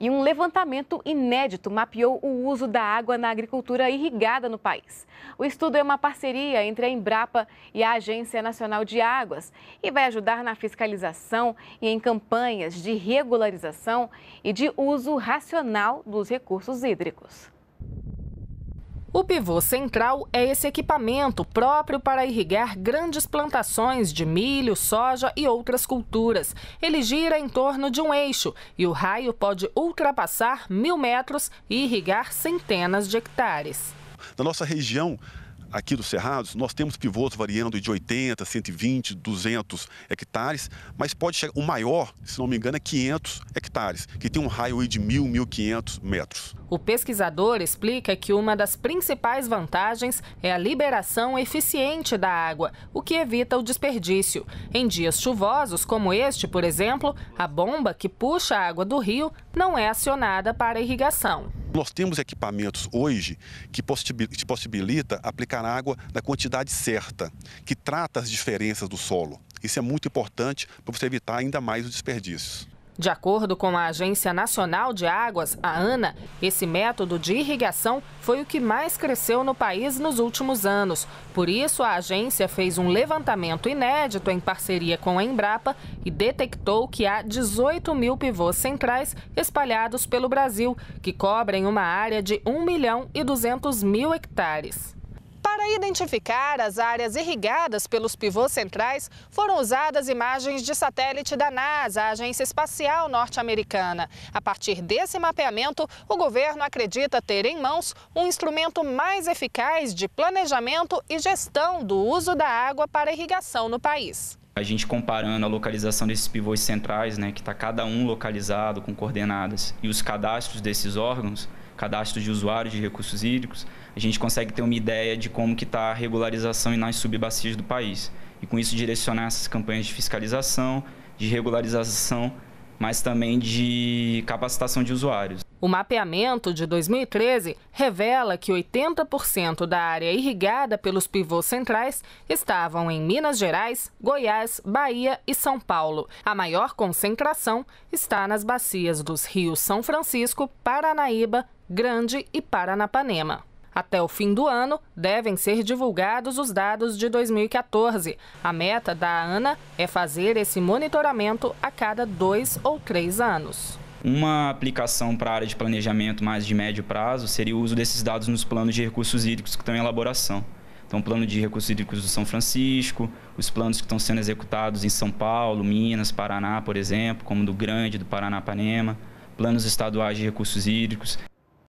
E um levantamento inédito mapeou o uso da água na agricultura irrigada no país. O estudo é uma parceria entre a Embrapa e a Agência Nacional de Águas e vai ajudar na fiscalização e em campanhas de regularização e de uso racional dos recursos hídricos. O pivô central é esse equipamento próprio para irrigar grandes plantações de milho, soja e outras culturas. Ele gira em torno de um eixo e o raio pode ultrapassar mil metros e irrigar centenas de hectares. Na nossa região, aqui dos Cerrados, nós temos pivôs variando de 80, 120, 200 hectares, mas pode chegar, o maior, se não me engano, é 500 hectares, que tem um raio de 1.000, 1.500 metros. O pesquisador explica que uma das principais vantagens é a liberação eficiente da água, o que evita o desperdício. Em dias chuvosos, como este, por exemplo, a bomba que puxa a água do rio não é acionada para irrigação. Nós temos equipamentos hoje que possibilita aplicar água na quantidade certa, que trata as diferenças do solo. Isso é muito importante para você evitar ainda mais os desperdícios. De acordo com a Agência Nacional de Águas, a ANA, esse método de irrigação foi o que mais cresceu no país nos últimos anos. Por isso, a agência fez um levantamento inédito em parceria com a Embrapa e detectou que há 18 mil pivôs centrais espalhados pelo Brasil, que cobrem uma área de 1 milhão e 200 mil hectares. Para identificar as áreas irrigadas pelos pivôs centrais, foram usadas imagens de satélite da NASA, a Agência Espacial Norte-Americana. A partir desse mapeamento, o governo acredita ter em mãos um instrumento mais eficaz de planejamento e gestão do uso da água para irrigação no país. A gente comparando a localização desses pivôs centrais, né, que está cada um localizado com coordenadas, e os cadastros desses órgãos, cadastro de usuários de recursos hídricos, a gente consegue ter uma ideia de como que está a regularização nas subbacias do país. E com isso direcionar essas campanhas de fiscalização, de regularização, mas também de capacitação de usuários. O mapeamento de 2013 revela que 80% da área irrigada pelos pivôs centrais estavam em Minas Gerais, Goiás, Bahia e São Paulo. A maior concentração está nas bacias dos rios São Francisco, Paranaíba Grande e Paranapanema. Até o fim do ano, devem ser divulgados os dados de 2014. A meta da ANA é fazer esse monitoramento a cada dois ou três anos. Uma aplicação para a área de planejamento mais de médio prazo seria o uso desses dados nos planos de recursos hídricos que estão em elaboração. Então, o plano de recursos hídricos do São Francisco, os planos que estão sendo executados em São Paulo, Minas, Paraná, por exemplo, como do Grande, do Paranapanema, planos estaduais de recursos hídricos.